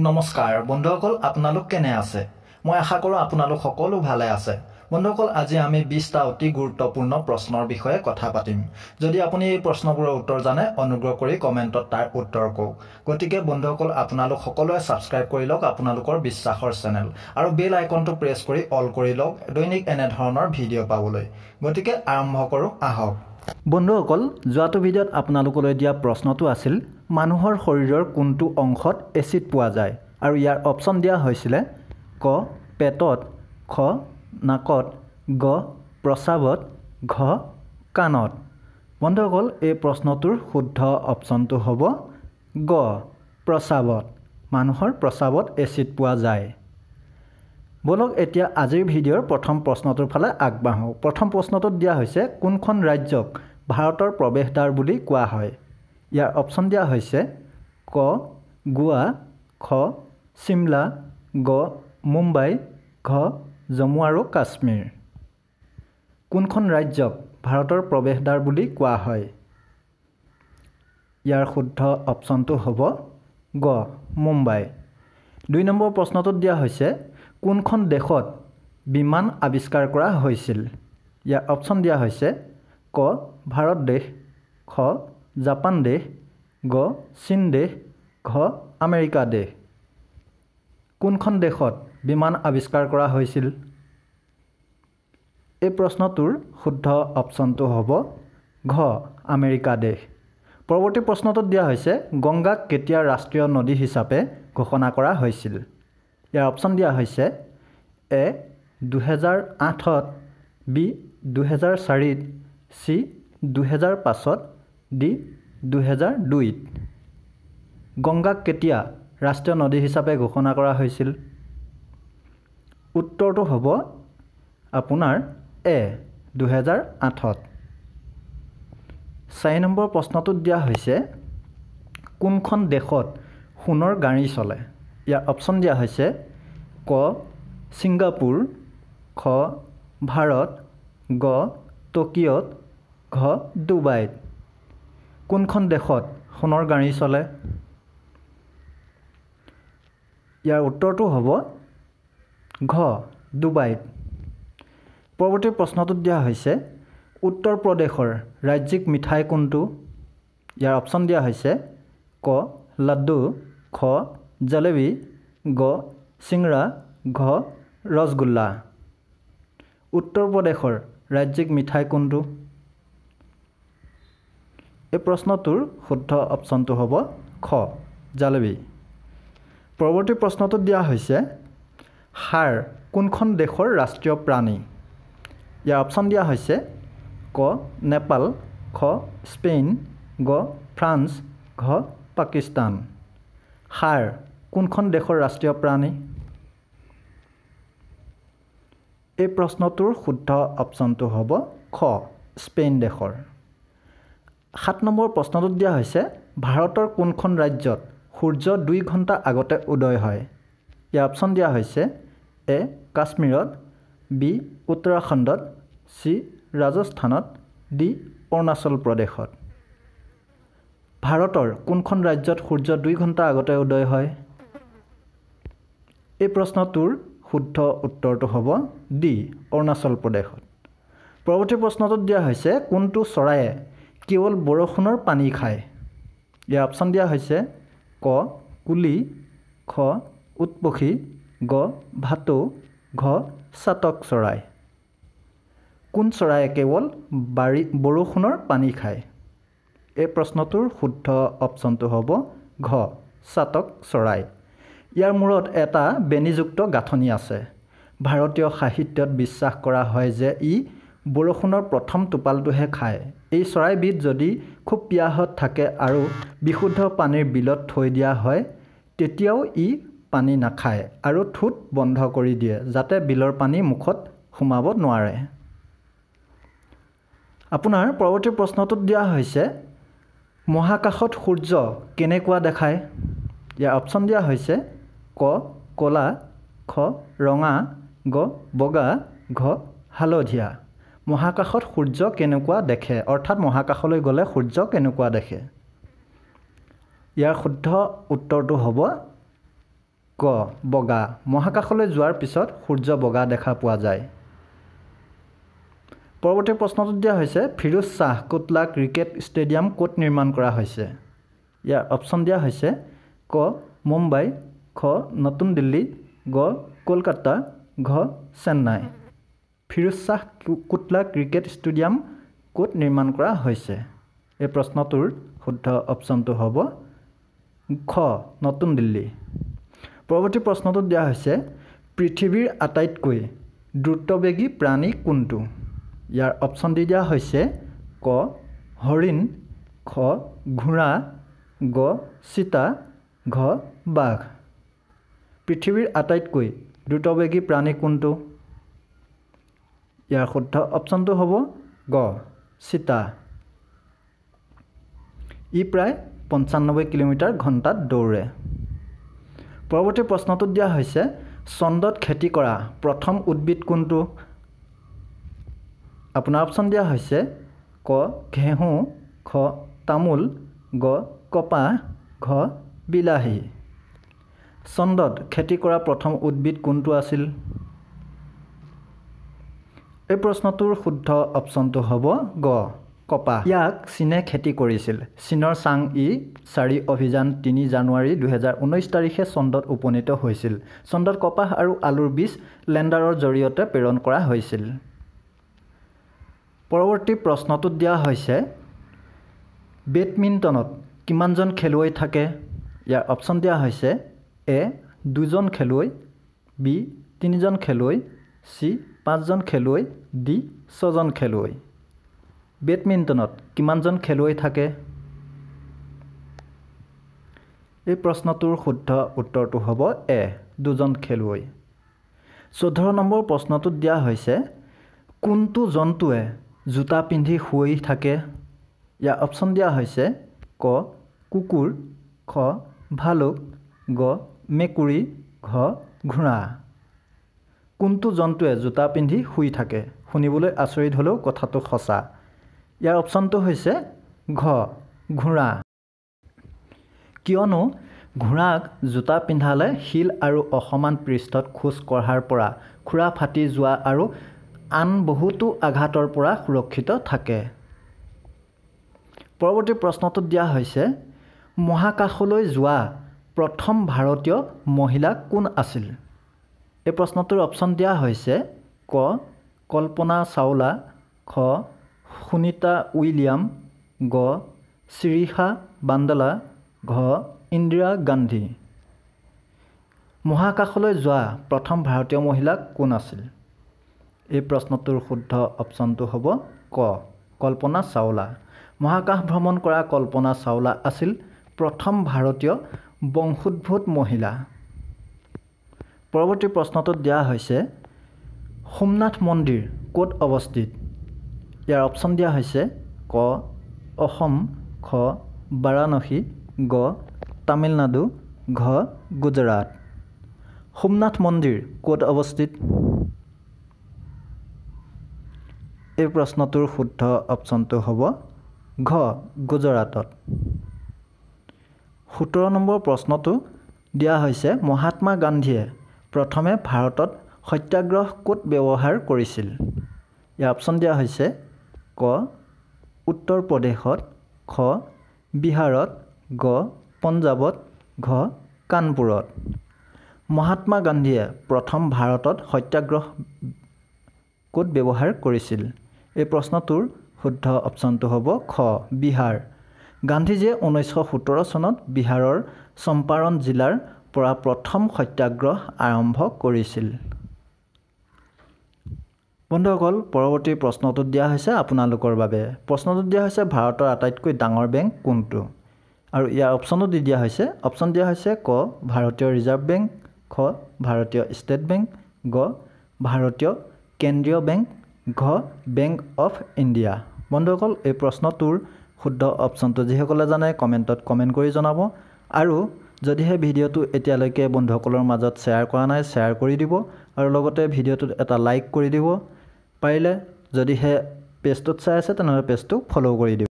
নমস্কাৰ বন্ধুসকল আপোনালোক কেনে আছে মই আশা কৰোঁ আপোনালোক সকলো ভালে আছে বন্ধুসকল আজি আমি বিছটা অতি গুৰুত্বপূৰ্ণ প্ৰশ্নৰ বিষয়ে কথা পাতিম যদি আপুনি এই প্ৰশ্নবোৰৰ উত্তৰ জানে অনুগ্ৰহ কৰি কমেণ্টত তাৰ উত্তৰ কওক গতিকে বন্ধুসকল আপোনালোক সকলোৱে ছাবস্ক্ৰাইব কৰি লওক আপোনালোকৰ বিশ্বাসৰ চেনেল আৰু বেল আইকনটো প্ৰেছ কৰি অল কৰি লওক দৈনিক এনেধৰণৰ ভিডিঅ' পাবলৈ গতিকে আৰম্ভ কৰোঁ আহক বন্ধুসকল যোৱাটো ভিডিঅ'ত আপোনালোকলৈ দিয়া প্ৰশ্নটো আছিল মানুহৰ শৰীৰৰ কোনটো অংশত এচিড পোৱা যায় আৰু ইয়াৰ অপশ্যন দিয়া হৈছিলে ক পেটত খ নাকত গ প্ৰস্ৰাৱত ঘ কাণত বন্ধুসকল এই প্ৰশ্নটোৰ শুদ্ধ অপশ্যনটো হ'ব গ প্ৰস্ৰাৱত মানুহৰ প্ৰস্ৰাৱত এচিড পোৱা যায় ব'লক এতিয়া আজিৰ ভিডিঅ'ৰ প্ৰথম প্ৰশ্নটোৰ ফালে আগবাঢ়োঁ প্ৰথম প্ৰশ্নটোত দিয়া হৈছে কোনখন ৰাজ্যক ভাৰতৰ প্ৰৱেশদ্বাৰ বুলি কোৱা হয় ইয়াৰ অপশ্যন দিয়া হৈছে ক গোৱা খ চিমলা গ মুম্বাই ঘ জম্মু আৰু কাশ্মীৰ কোনখন ৰাজ্যক ভাৰতৰ প্ৰৱেশদ্বাৰ বুলি কোৱা হয় ইয়াৰ শুদ্ধ অপশ্যনটো হ'ব গ মুম্বাই দুই নম্বৰ প্ৰশ্নটোত দিয়া হৈছে কোনখন দেশত বিমান আৱিষ্কাৰ কৰা হৈছিল ইয়াৰ অপশ্যন দিয়া হৈছে ক ভাৰত দেশ খ জাপান দেশ গ চীন দেশ ঘ আমেৰিকা দেশ কোনখন দেশত বিমান আৱিষ্কাৰ কৰা হৈছিল এই প্ৰশ্নটোৰ শুদ্ধ অপশ্যনটো হ'ব ঘ আমেৰিকা দেশ পৰৱৰ্তী প্ৰশ্নটোত দিয়া হৈছে গংগাক কেতিয়া ৰাষ্ট্ৰীয় নদী হিচাপে ঘোষণা কৰা হৈছিল ইয়াৰ অপশ্যন দিয়া হৈছে এ দুহেজাৰ আঠত বি দুহেজাৰ চাৰিত চি দুহেজাৰ পাঁচত দি দুহেজাৰ দুইত গংগাক কেতিয়া ৰাষ্ট্ৰীয় নদী হিচাপে ঘোষণা কৰা হৈছিল উত্তৰটো হ'ব আপোনাৰ এ দুহেজাৰ আঠত চাৰি নম্বৰ প্ৰশ্নটোত দিয়া হৈছে কোনখন দেশত সোণৰ গাড়ী চলে ইয়াৰ অপশ্যন দিয়া হৈছে ক ছিংগাপুৰ খ ভাৰত গ টকিঅ'ত ঘ ডুবাইত কোনখন দেশত সোণৰ গাড়ী চলে ইয়াৰ উত্তৰটো হ'ব ঘ ডুবাইত পৰৱৰ্তী প্ৰশ্নটোত দিয়া হৈছে উত্তৰ প্ৰদেশৰ ৰাজ্যিক মিঠাই কোনটো ইয়াৰ অপশ্যন দিয়া হৈছে ক লাডু খ জালেবী গ চিংৰা ঘ ৰসগোল্লা উত্তৰ প্ৰদেশৰ ৰাজ্যিক মিঠাই কোনটো এই প্ৰশ্নটোৰ শুদ্ধ অপশ্যনটো হ'ব খ জালেবি পৰৱৰ্তী প্ৰশ্নটোত দিয়া হৈছে সাৰ কোনখন দেশৰ ৰাষ্ট্ৰীয় প্ৰাণী ইয়াৰ অপশ্যন দিয়া হৈছে ক নেপাল খ স্পেইন গ ফ্ৰান্স ঘ পাকিস্তান সাৰ কোনখন দেশৰ ৰাষ্ট্ৰীয় প্ৰাণী এই প্ৰশ্নটোৰ শুদ্ধ অপশ্যনটো হ'ব খ স্পেইন দেশৰ সাত নম্বৰ প্ৰশ্নটোত দিয়া হৈছে ভাৰতৰ কোনখন ৰাজ্যত সূৰ্য দুই ঘণ্টা আগতে উদয় হয় ইয়াৰ অপশ্যন দিয়া হৈছে এ কাশ্মীৰত বি উত্তৰাখণ্ডত চি ৰাজস্থানত ডি অৰুণাচল প্ৰদেশত ভাৰতৰ কোনখন ৰাজ্যত সূৰ্য দুই ঘণ্টা আগতে উদয় হয় এই প্ৰশ্নটোৰ শুদ্ধ উত্তৰটো হ'ব ডি অৰুণাচল প্ৰদেশত পৰৱৰ্তী প্ৰশ্নটোত দিয়া হৈছে কোনটো চৰায়ে কেৱল বৰষুণৰ পানী খায় ইয়াৰ অপশ্যন দিয়া হৈছে ক কুলি খ উৎপক্ষী গ ভাটৌ ঘ চাটক চৰাই কোন চৰাইয়ে কেৱল বাৰী বৰষুণৰ পানী খায় এই প্ৰশ্নটোৰ শুদ্ধ অপশ্যনটো হ'ব ঘ চাটক চৰাই ইয়াৰ মূৰত এটা বেণীযুক্ত গাঁথনি আছে ভাৰতীয় সাহিত্যত বিশ্বাস কৰা হয় যে ই বৰষুণৰ প্ৰথম টোপালটোহে খায় এই চৰাইবিধ যদি খুব পিয়াহত থাকে আৰু বিশুদ্ধ পানীৰ বিলত থৈ দিয়া হয় তেতিয়াও ই পানী নাখায় আৰু ঠোঁট বন্ধ কৰি দিয়ে যাতে বিলৰ পানী মুখত সোমাব নোৱাৰে আপোনাৰ পৰৱৰ্তী প্ৰশ্নটোত দিয়া হৈছে মহাকাশত সূৰ্য কেনেকুৱা দেখায় ইয়াৰ অপশ্যন দিয়া হৈছে ক ক'লা খ ৰঙা গ বগা ঘ হালধীয়া মহাকাশত সূৰ্য কেনেকুৱা দেখে অৰ্থাৎ মহাকাশলৈ গ'লে সূৰ্য কেনেকুৱা দেখে ইয়াৰ শুদ্ধ উত্তৰটো হ'ব ক বগা মহাকাশলৈ যোৱাৰ পিছত সূৰ্য বগা দেখা পোৱা যায় পৰৱৰ্তী প্ৰশ্নটো দিয়া হৈছে ফিৰোজ শ্বাহ কোটলা ক্ৰিকেট ষ্টেডিয়াম ক'ত নিৰ্মাণ কৰা হৈছে ইয়াৰ অপশ্যন দিয়া হৈছে ক মুম্বাই খ নতুন দিল্লী গ কলকাতা ঘ চেন্নাই ফিৰোজ শ্বাহ কুটলা ক্ৰিকেট ষ্টেডিয়াম ক'ত নিৰ্মাণ কৰা হৈছে এই প্ৰশ্নটোৰ শুদ্ধ অপশ্যনটো হ'ব খ নতুন দিল্লী পৰৱৰ্তী প্ৰশ্নটোত দিয়া হৈছে পৃথিৱীৰ আটাইতকৈ দ্ৰুতবেগী প্ৰাণী কোনটো ইয়াৰ অপশ্যন দি দিয়া হৈছে ক হৰিণ খ ঘোঁৰা গ চিতা ঘ বাঘ পৃথিৱীৰ আটাইতকৈ দ্ৰুতবেগী প্ৰাণী কোনটো ইয়াৰ শুদ্ধ অপশ্যনটো হ'ব গ চিতা ই প্ৰায় পঞ্চানব্বৈ কিলোমিটাৰ ঘণ্টাত দৌৰে পৰৱৰ্তী প্ৰশ্নটোত দিয়া হৈছে চন্দত খেতি কৰা প্ৰথম উদ্ভিদ কোনটো আপোনাৰ অপশ্যন দিয়া হৈছে ক ঘেঁহু খ তামোল গ কপাহ ঘ বিলাহী চন্দত খেতি কৰা প্ৰথম উদ্ভিদ কোনটো আছিল এই প্ৰশ্নটোৰ শুদ্ধ অপশ্যনটো হ'ব গ কপাহ ইয়াক চীনে খেতি কৰিছিল চীনৰ চাং ই চাৰি অভিযান তিনি জানুৱাৰী দুহেজাৰ ঊনৈছ তাৰিখে চন্দত উপনীত হৈছিল চন্দ্ৰত কপাহ আৰু আলুৰ বীজ লেণ্ডাৰৰ জৰিয়তে প্ৰেৰণ কৰা হৈছিল পৰৱৰ্তী প্ৰশ্নটোত দিয়া হৈছে বেডমিণ্টনত কিমানজন খেলুৱৈ থাকে ইয়াৰ অপশ্যন দিয়া হৈছে এ দুজন খেলুৱৈ বি তিনিজন খেলুৱৈ চি পাঁচজন খেলুৱৈ দি ছজন খেলুৱৈ বেডমিণ্টনত কিমানজন খেলুৱৈ থাকে এই প্ৰশ্নটোৰ শুদ্ধ উত্তৰটো হ'ব এ দুজন খেলুৱৈ চৈধ্য নম্বৰ প্ৰশ্নটোত দিয়া হৈছে কোনটো জন্তুৱে জোতা পিন্ধি শুৱৈ থাকে ইয়াৰ অপশ্যন দিয়া হৈছে ক কুকুৰ খ ভালুক গ মেকুৰী ঘ ঘোঁৰা কোনটো জন্তুৱে জোতা পিন্ধি শুই থাকে শুনিবলৈ আচৰিত হ'লেও কথাটো সঁচা ইয়াৰ অপশ্যনটো হৈছে ঘ ঘোঁৰা কিয়নো ঘোঁৰাক জোতা পিন্ধালে শিল আৰু অসমান পৃষ্ঠত খোজ কঢ়াৰ পৰা খুৰা ফাটি যোৱা আৰু আন বহুতো আঘাতৰ পৰা সুৰক্ষিত থাকে পৰৱৰ্তী প্ৰশ্নটোত দিয়া হৈছে মহাকাশলৈ যোৱা প্ৰথম ভাৰতীয় মহিলা কোন আছিল এই প্ৰশ্নটোৰ অপশ্যন দিয়া হৈছে ক কল্পনা চাওলা খ সুনীতা উইলিয়াম গ শ্ৰীষা বান্দলা ঘ ইন্দিৰা গান্ধী মহাকাশলৈ যোৱা প্ৰথম ভাৰতীয় মহিলা কোন আছিল এই প্ৰশ্নটোৰ শুদ্ধ অপশ্যনটো হ'ব ক কল্পনা চাওলা মহাকাশ ভ্ৰমণ কৰা কল্পনা চাওলা আছিল প্ৰথম ভাৰতীয় বংশোদ্ভূত মহিলা পৰৱৰ্তী প্ৰশ্নটোত দিয়া হৈছে সোমনাথ মন্দিৰ ক'ত অৱস্থিত ইয়াৰ অপশ্যন দিয়া হৈছে ক অসম খ বাৰাণসী গ তামিলনাডু ঘ গুজৰাট সোমনাথ মন্দিৰ ক'ত অৱস্থিত এই প্ৰশ্নটোৰ শুদ্ধ অপশ্যনটো হ'ব ঘ গুজৰাটত সোতৰ নম্বৰ প্ৰশ্নটো দিয়া হৈছে মহাত্মা গান্ধীয়ে প্ৰথমে ভাৰতত সত্যাগ্ৰহ ক'ত ব্যৱহাৰ কৰিছিল ইয়াৰ অপশ্যন দিয়া হৈছে ক উত্তৰ প্ৰদেশত খ বিহাৰত গ পঞ্জাৱত ঘ কানপুৰত মহাত্মা গান্ধীয়ে প্ৰথম ভাৰতত সত্যাগ্ৰহ ক'ত ব্যৱহাৰ কৰিছিল এই প্ৰশ্নটোৰ শুদ্ধ অপশ্যনটো হ'ব খ বিহাৰ গান্ধীজীয়ে ঊনৈছশ সোতৰ চনত বিহাৰৰ চম্পাৰণ জিলাৰ পৰা প্ৰথম সত্যাগ্ৰহ আৰম্ভ কৰিছিল বন্ধুসকল পৰৱৰ্তী প্ৰশ্নটোত দিয়া হৈছে আপোনালোকৰ বাবে প্ৰশ্নটোত দিয়া হৈছে ভাৰতৰ আটাইতকৈ ডাঙৰ বেংক কোনটো আৰু ইয়াৰ অপশ্যনো দি দিয়া হৈছে অপশ্যন দিয়া হৈছে ক ভাৰতীয় ৰিজাৰ্ভ বেংক খ ভাৰতীয় ষ্টেট বেংক গ ভাৰতীয় কেন্দ্ৰীয় বেংক ঘ বেংক অৱ ইণ্ডিয়া বন্ধুসকল এই প্ৰশ্নটোৰ শুদ্ধ অপশ্যনটো যিসকলে জানে কমেণ্টত কমেণ্ট কৰি জনাব আৰু যদিহে ভিডিঅ'টো এতিয়ালৈকে বন্ধুসকলৰ মাজত শ্বেয়াৰ কৰা নাই শ্বেয়াৰ কৰি দিব আৰু লগতে ভিডিঅ'টোত এটা লাইক কৰি দিব পাৰিলে যদিহে পেজটোত চাই আছে তেনেহ'লে পেজটো ফ'ল' কৰি দিব